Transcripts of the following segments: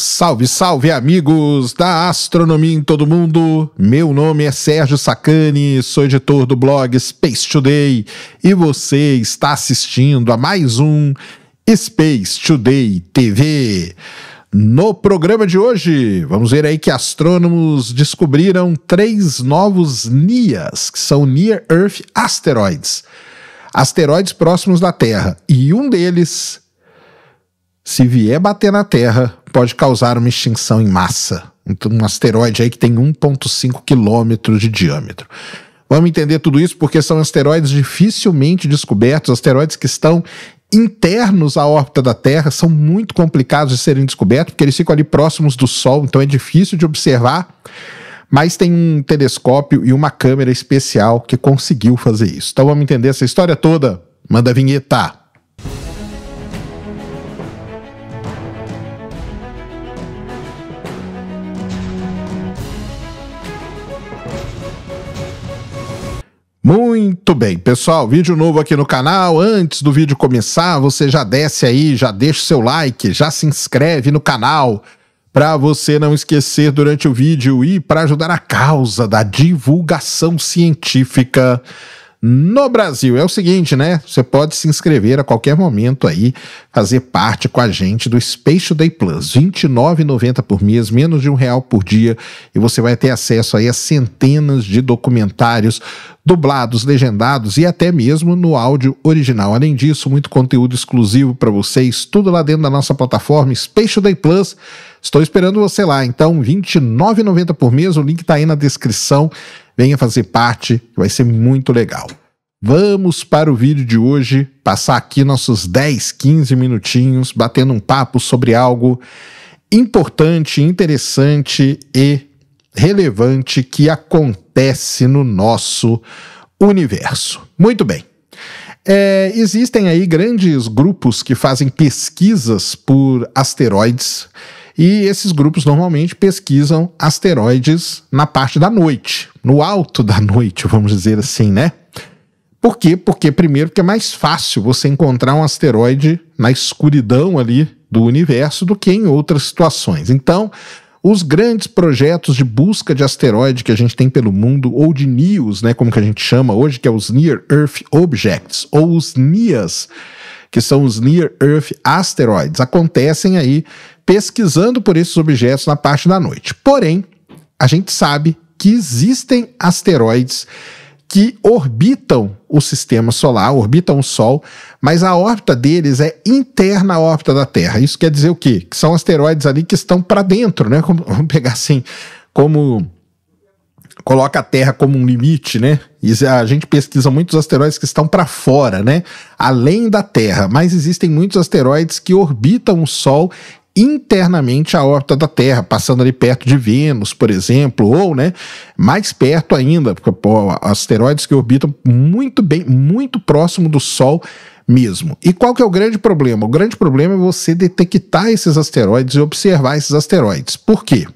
Salve, salve amigos da astronomia em todo mundo. Meu nome é Sérgio Sacani, sou editor do blog Space Today e você está assistindo a mais um Space Today TV. No programa de hoje, vamos ver aí que astrônomos descobriram três novos NIAs, que são Near Earth Asteroids, asteroides próximos da Terra, e um deles se vier bater na Terra, pode causar uma extinção em massa. Então, um asteroide aí que tem 1,5 quilômetros de diâmetro. Vamos entender tudo isso porque são asteroides dificilmente descobertos, asteroides que estão internos à órbita da Terra, são muito complicados de serem descobertos, porque eles ficam ali próximos do Sol, então é difícil de observar mas tem um telescópio e uma câmera especial que conseguiu fazer isso. Então vamos entender essa história toda? Manda a vinheta! Muito bem, pessoal, vídeo novo aqui no canal. Antes do vídeo começar, você já desce aí, já deixa o seu like, já se inscreve no canal para você não esquecer durante o vídeo e para ajudar a causa da divulgação científica no Brasil. É o seguinte, né? Você pode se inscrever a qualquer momento aí, fazer parte com a gente do Space Day Plus, R$ 29,90 por mês, menos de um real por dia, e você vai ter acesso aí a centenas de documentários dublados, legendados e até mesmo no áudio original. Além disso, muito conteúdo exclusivo para vocês, tudo lá dentro da nossa plataforma Space Day Plus. Estou esperando você lá. Então, R$ 29,90 por mês, o link está aí na descrição venha fazer parte, que vai ser muito legal. Vamos para o vídeo de hoje, passar aqui nossos 10, 15 minutinhos batendo um papo sobre algo importante, interessante e relevante que acontece no nosso universo. Muito bem. É, existem aí grandes grupos que fazem pesquisas por asteroides. E esses grupos normalmente pesquisam asteroides na parte da noite, no alto da noite, vamos dizer assim, né? Por quê? Porque, primeiro, que é mais fácil você encontrar um asteroide na escuridão ali do universo do que em outras situações. Então, os grandes projetos de busca de asteroide que a gente tem pelo mundo, ou de NIOS, né, como que a gente chama hoje, que é os Near Earth Objects, ou os NIAs, que são os Near Earth Asteroids, acontecem aí pesquisando por esses objetos na parte da noite. Porém, a gente sabe que existem asteroides que orbitam o sistema solar, orbitam o Sol, mas a órbita deles é interna à órbita da Terra. Isso quer dizer o quê? Que são asteroides ali que estão para dentro, né? Como, vamos pegar assim, como coloca a Terra como um limite, né? E a gente pesquisa muitos asteroides que estão para fora, né? Além da Terra, mas existem muitos asteroides que orbitam o Sol internamente à órbita da Terra, passando ali perto de Vênus, por exemplo, ou né, mais perto ainda, porque pô, asteroides que orbitam muito bem, muito próximo do Sol mesmo. E qual que é o grande problema? O grande problema é você detectar esses asteroides e observar esses asteroides. Por quê?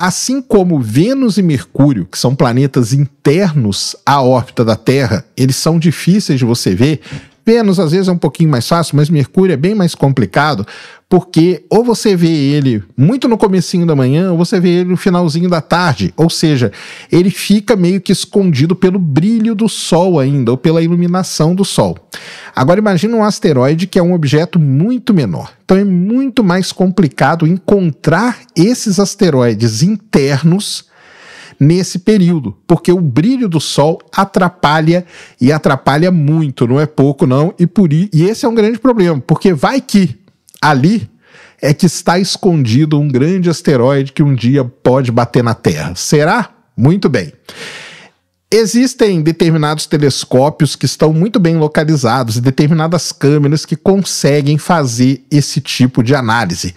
Assim como Vênus e Mercúrio, que são planetas internos à órbita da Terra, eles são difíceis de você ver Vênus às vezes é um pouquinho mais fácil, mas Mercúrio é bem mais complicado, porque ou você vê ele muito no comecinho da manhã, ou você vê ele no finalzinho da tarde, ou seja, ele fica meio que escondido pelo brilho do sol ainda, ou pela iluminação do sol. Agora imagine um asteroide que é um objeto muito menor. Então é muito mais complicado encontrar esses asteroides internos nesse período, porque o brilho do sol atrapalha e atrapalha muito, não é pouco não, e por e esse é um grande problema, porque vai que ali é que está escondido um grande asteroide que um dia pode bater na Terra. Será? Muito bem. Existem determinados telescópios que estão muito bem localizados e determinadas câmeras que conseguem fazer esse tipo de análise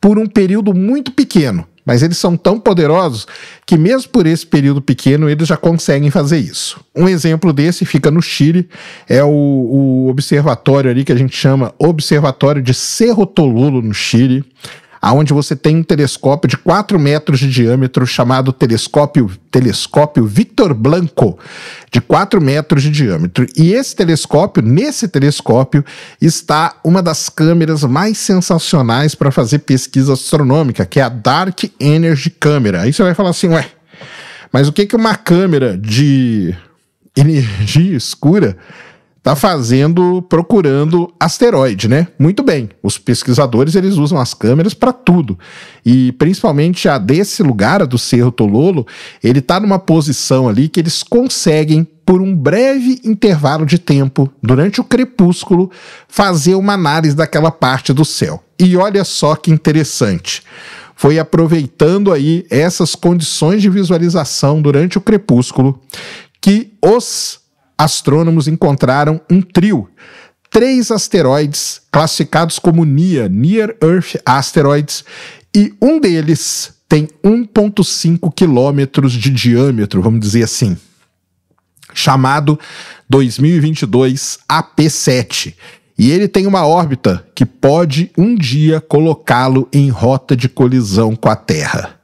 por um período muito pequeno. Mas eles são tão poderosos que, mesmo por esse período pequeno, eles já conseguem fazer isso. Um exemplo desse fica no Chile, é o, o observatório ali que a gente chama Observatório de Cerro Tololo, no Chile, aonde você tem um telescópio de 4 metros de diâmetro chamado telescópio, telescópio Victor Blanco, de 4 metros de diâmetro. E esse telescópio, nesse telescópio, está uma das câmeras mais sensacionais para fazer pesquisa astronômica, que é a Dark Energy Camera. Aí você vai falar assim, ué, mas o que, que uma câmera de energia escura tá fazendo, procurando asteroide, né? Muito bem. Os pesquisadores, eles usam as câmeras para tudo. E principalmente a desse lugar, a do Cerro Tololo, ele tá numa posição ali que eles conseguem por um breve intervalo de tempo, durante o crepúsculo, fazer uma análise daquela parte do céu. E olha só que interessante foi aproveitando aí essas condições de visualização durante o crepúsculo que os astrônomos encontraram um trio. Três asteroides classificados como NIA, Near Earth Asteroids, e um deles tem 1,5 quilômetros de diâmetro, vamos dizer assim, chamado 2022 AP7. E ele tem uma órbita que pode um dia colocá-lo em rota de colisão com a Terra.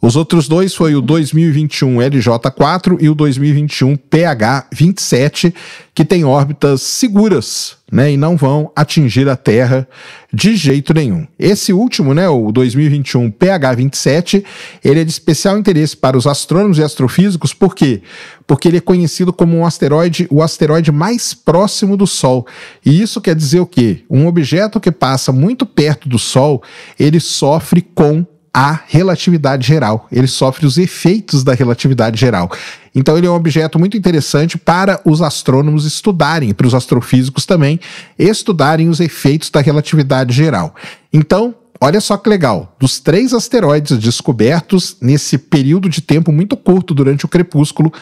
Os outros dois foi o 2021 LJ4 e o 2021 PH27, que tem órbitas seguras, né, e não vão atingir a Terra de jeito nenhum. Esse último, né, o 2021 PH27, ele é de especial interesse para os astrônomos e astrofísicos, por quê? Porque ele é conhecido como um asteroide, o asteroide mais próximo do Sol. E isso quer dizer o quê? Um objeto que passa muito perto do Sol, ele sofre com a relatividade geral. Ele sofre os efeitos da relatividade geral. Então ele é um objeto muito interessante para os astrônomos estudarem, para os astrofísicos também estudarem os efeitos da relatividade geral. Então, olha só que legal, dos três asteroides descobertos nesse período de tempo muito curto durante o crepúsculo,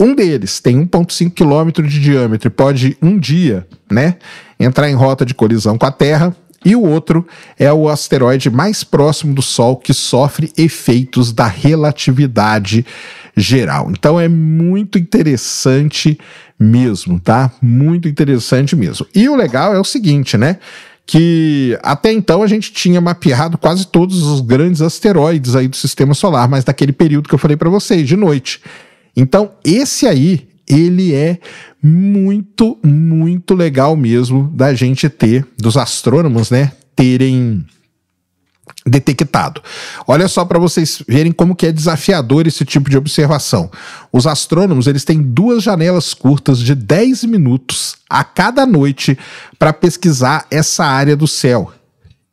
um deles tem 1,5 km de diâmetro e pode um dia, né, entrar em rota de colisão com a Terra e o outro é o asteroide mais próximo do Sol que sofre efeitos da relatividade geral. Então é muito interessante mesmo, tá? Muito interessante mesmo. E o legal é o seguinte, né? que até então a gente tinha mapeado quase todos os grandes asteroides aí do sistema solar, mas daquele período que eu falei para vocês, de noite. Então, esse aí ele é muito, muito legal mesmo da gente ter, dos astrônomos, né, terem detectado. Olha só para vocês verem como que é desafiador esse tipo de observação. Os astrônomos, eles têm duas janelas curtas de 10 minutos a cada noite para pesquisar essa área do céu,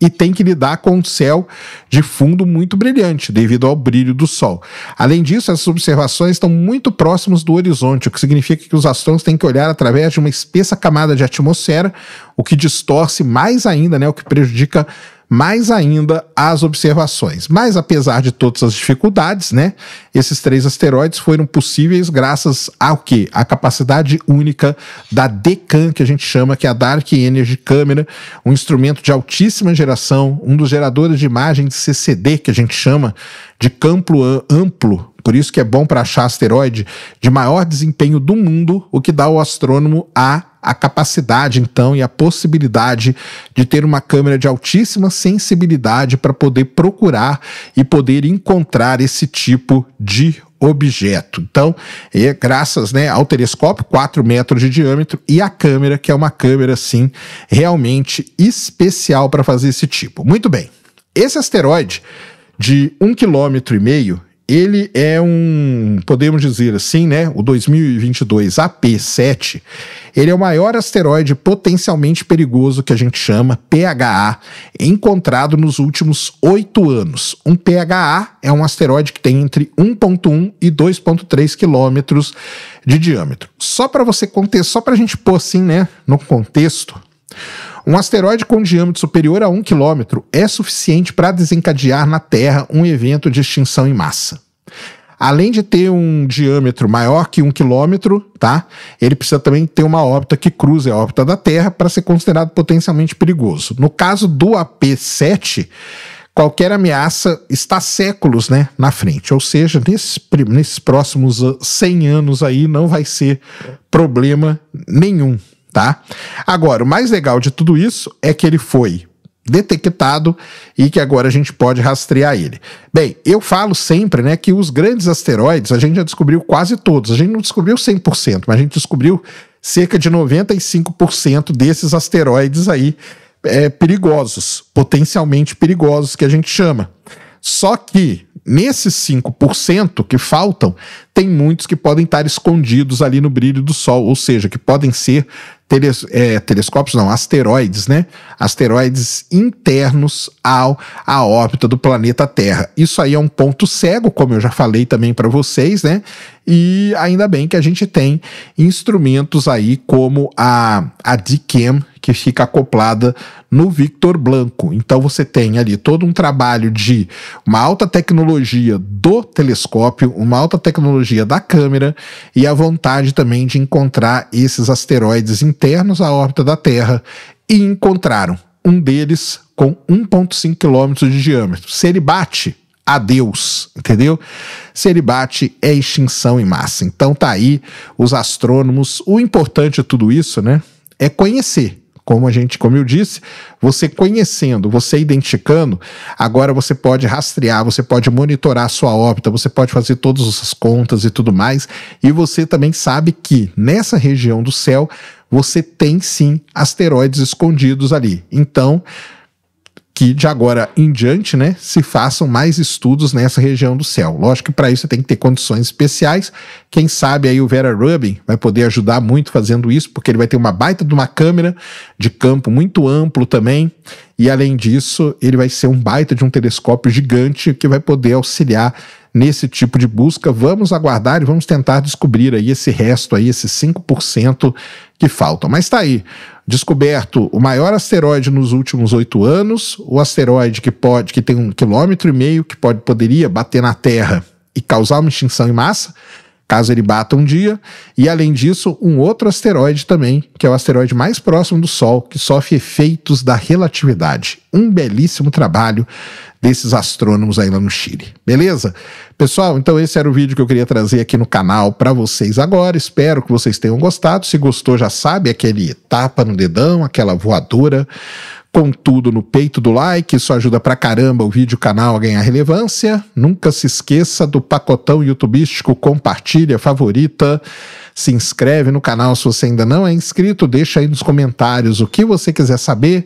e tem que lidar com um céu de fundo muito brilhante devido ao brilho do Sol. Além disso, essas observações estão muito próximas do horizonte, o que significa que os astrônomos têm que olhar através de uma espessa camada de atmosfera, o que distorce mais ainda, né, o que prejudica mais ainda as observações. Mas apesar de todas as dificuldades, né, esses três asteroides foram possíveis graças ao que? A capacidade única da DECAN, que a gente chama que é a Dark Energy Camera, um instrumento de altíssima geração, um dos geradores de imagem de CCD que a gente chama de campo amplo por isso que é bom para achar asteroide de maior desempenho do mundo, o que dá ao astrônomo a a capacidade, então, e a possibilidade de ter uma câmera de altíssima sensibilidade para poder procurar e poder encontrar esse tipo de objeto. Então, é graças né, ao telescópio, 4 metros de diâmetro, e a câmera, que é uma câmera, assim, realmente especial para fazer esse tipo. Muito bem. Esse asteroide de 1,5 km, ele é um, podemos dizer assim, né, o 2022 AP7, ele é o maior asteroide potencialmente perigoso que a gente chama PHA, encontrado nos últimos oito anos. Um PHA é um asteroide que tem entre 1,1 e 2,3 quilômetros de diâmetro. Só para você contexto, só para a gente pôr assim, né, no contexto. Um asteroide com diâmetro superior a 1 quilômetro é suficiente para desencadear na Terra um evento de extinção em massa. Além de ter um diâmetro maior que um quilômetro, tá? Ele precisa também ter uma órbita que cruze a órbita da Terra para ser considerado potencialmente perigoso. No caso do AP7, qualquer ameaça está séculos né, na frente. Ou seja, nesses, nesses próximos 100 ah, anos aí não vai ser problema nenhum. Tá? Agora, o mais legal de tudo isso é que ele foi detectado e que agora a gente pode rastrear ele. Bem, eu falo sempre né, que os grandes asteroides a gente já descobriu quase todos. A gente não descobriu 100%, mas a gente descobriu cerca de 95% desses asteroides aí é, perigosos, potencialmente perigosos, que a gente chama. Só que nesses 5% que faltam, tem muitos que podem estar escondidos ali no brilho do Sol, ou seja, que podem ser teles, é, telescópios, não, asteroides, né? Asteroides internos ao, à órbita do planeta Terra. Isso aí é um ponto cego, como eu já falei também para vocês, né? E ainda bem que a gente tem instrumentos aí como a, a DCAM, que fica acoplada no Victor Blanco. Então você tem ali todo um trabalho de uma alta tecnologia do telescópio, uma alta tecnologia da câmera e a vontade também de encontrar esses asteroides internos à órbita da Terra e encontraram um deles com 1.5 km de diâmetro. Se ele bate, adeus, entendeu? Se ele bate, é extinção em massa. Então tá aí os astrônomos. O importante de tudo isso, né, é conhecer como a gente, como eu disse, você conhecendo, você identificando, agora você pode rastrear, você pode monitorar a sua órbita, você pode fazer todas as contas e tudo mais, e você também sabe que nessa região do céu você tem sim asteroides escondidos ali. Então, que de agora em diante, né, se façam mais estudos nessa região do céu. Lógico que para isso você tem que ter condições especiais. Quem sabe aí o Vera Rubin vai poder ajudar muito fazendo isso, porque ele vai ter uma baita de uma câmera de campo muito amplo também. E além disso, ele vai ser um baita de um telescópio gigante que vai poder auxiliar nesse tipo de busca. Vamos aguardar e vamos tentar descobrir aí esse resto aí, esses 5% que faltam. Mas está aí, descoberto o maior asteroide nos últimos oito anos, o asteroide que pode, que tem um quilômetro e meio, que pode, poderia bater na Terra e causar uma extinção em massa caso ele bata um dia, e além disso, um outro asteroide também, que é o asteroide mais próximo do Sol, que sofre efeitos da relatividade. Um belíssimo trabalho desses astrônomos aí lá no Chile. Beleza? Pessoal, então esse era o vídeo que eu queria trazer aqui no canal para vocês agora. Espero que vocês tenham gostado. Se gostou, já sabe aquele tapa no dedão, aquela voadora Contudo, no peito do like, isso ajuda pra caramba o vídeo canal a ganhar relevância. Nunca se esqueça do pacotão youtubístico, compartilha, favorita, se inscreve no canal se você ainda não é inscrito, deixa aí nos comentários o que você quiser saber